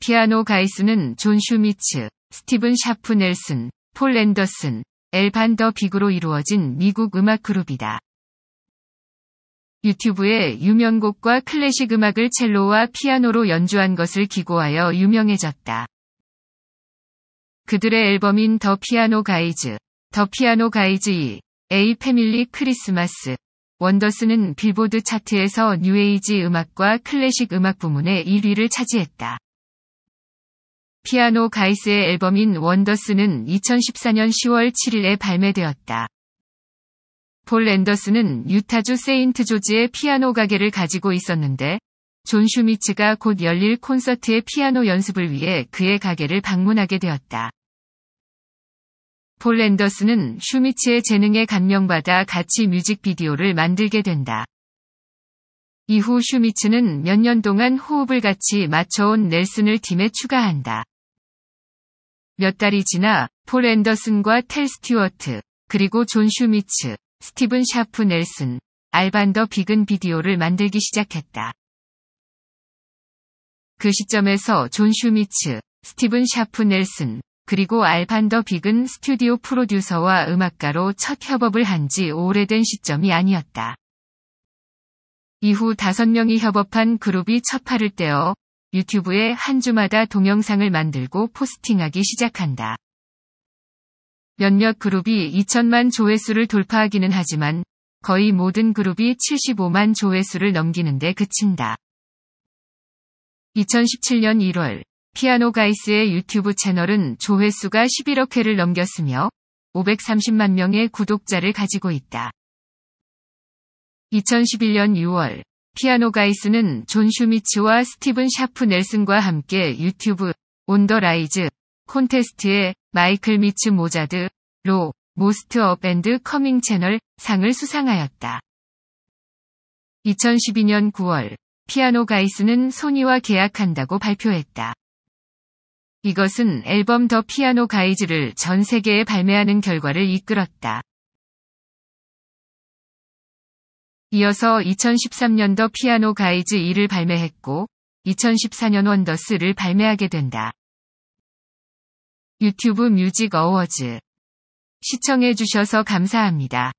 피아노 가이스는 존 슈미츠, 스티븐 샤프 넬슨, 폴 랜더슨, 엘반더 빅으로 이루어진 미국 음악 그룹이다. 유튜브에 유명곡과 클래식 음악을 첼로와 피아노로 연주한 것을 기고하여 유명해졌다. 그들의 앨범인 더 피아노 가이즈, 더 피아노 가이즈 2, 에이 패밀리 크리스마스, 원더스는 빌보드 차트에서 뉴에이지 음악과 클래식 음악 부문의 1위를 차지했다. 피아노 가이스의 앨범인 원더스는 2014년 10월 7일에 발매되었다. 폴 앤더스는 유타주 세인트 조지의 피아노 가게를 가지고 있었는데 존 슈미츠가 곧 열릴 콘서트의 피아노 연습을 위해 그의 가게를 방문하게 되었다. 폴 앤더스는 슈미츠의 재능에 감명받아 같이 뮤직비디오를 만들게 된다. 이후 슈미츠는 몇 년 동안 호흡을 같이 맞춰온 넬슨을 팀에 추가한다. 몇 달이 지나 폴 앤더슨과 텔 스튜어트, 그리고 존 슈미츠, 스티븐 샤프 넬슨, 알반더 비근 비디오를 만들기 시작했다. 그 시점에서 존 슈미츠, 스티븐 샤프 넬슨, 그리고 알반더 비근 스튜디오 프로듀서와 음악가로 첫 협업을 한 지 오래된 시점이 아니었다. 이후 다섯 명이 협업한 그룹이 첫 팔을 떼어 유튜브에 한 주마다 동영상을 만들고 포스팅하기 시작한다. 몇몇 그룹이 2천만 조회수를 돌파하기는 하지만 거의 모든 그룹이 75만 조회수를 넘기는데 그친다. 2017년 1월 피아노 가이스의 유튜브 채널은 조회수가 11억 회를 넘겼으며 530만 명의 구독자를 가지고 있다. 2011년 6월 피아노 가이스는 존 슈미츠와 스티븐 샤프 넬슨과 함께 유튜브 온더 라이즈 콘테스트에 마이클 미츠 모자드 로 모스트 업 앤드 커밍 채널 상을 수상하였다. 2012년 9월 피아노 가이스는 소니와 계약한다고 발표했다. 이것은 앨범 더 피아노 가이즈를 전 세계에 발매하는 결과를 이끌었다. 이어서 2013년도 피아노 가이즈 2를 발매했고 2014년 원더스를 발매하게 된다. 유튜브 뮤직 어워즈 시청해주셔서 감사합니다.